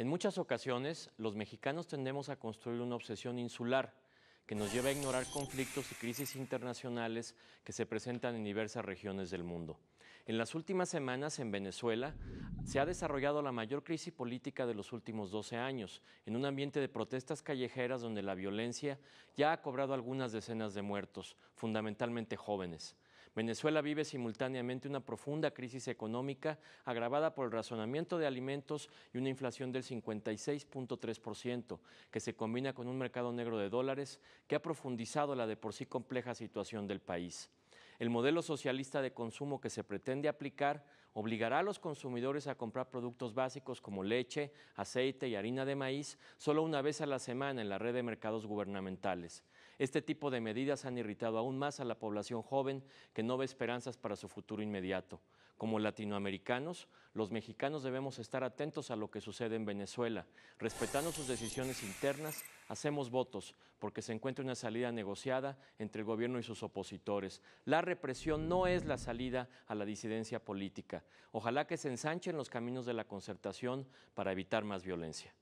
En muchas ocasiones, los mexicanos tendemos a construir una obsesión insular que nos lleva a ignorar conflictos y crisis internacionales que se presentan en diversas regiones del mundo. En las últimas semanas en Venezuela se ha desarrollado la mayor crisis política de los últimos 12 años, en un ambiente de protestas callejeras donde la violencia ya ha cobrado algunas decenas de muertos, fundamentalmente jóvenes. Venezuela vive simultáneamente una profunda crisis económica agravada por el razonamiento de alimentos y una inflación del 56.3%, que se combina con un mercado negro de dólares que ha profundizado la de por sí compleja situación del país. El modelo socialista de consumo que se pretende aplicar obligará a los consumidores a comprar productos básicos como leche, aceite y harina de maíz solo una vez a la semana en la red de mercados gubernamentales. Este tipo de medidas han irritado aún más a la población joven que no ve esperanzas para su futuro inmediato. Como latinoamericanos, los mexicanos debemos estar atentos a lo que sucede en Venezuela. Respetando sus decisiones internas, hacemos votos porque se encuentre una salida negociada entre el gobierno y sus opositores. La represión no es la salida a la disidencia política. Ojalá que se ensanchen los caminos de la concertación para evitar más violencia.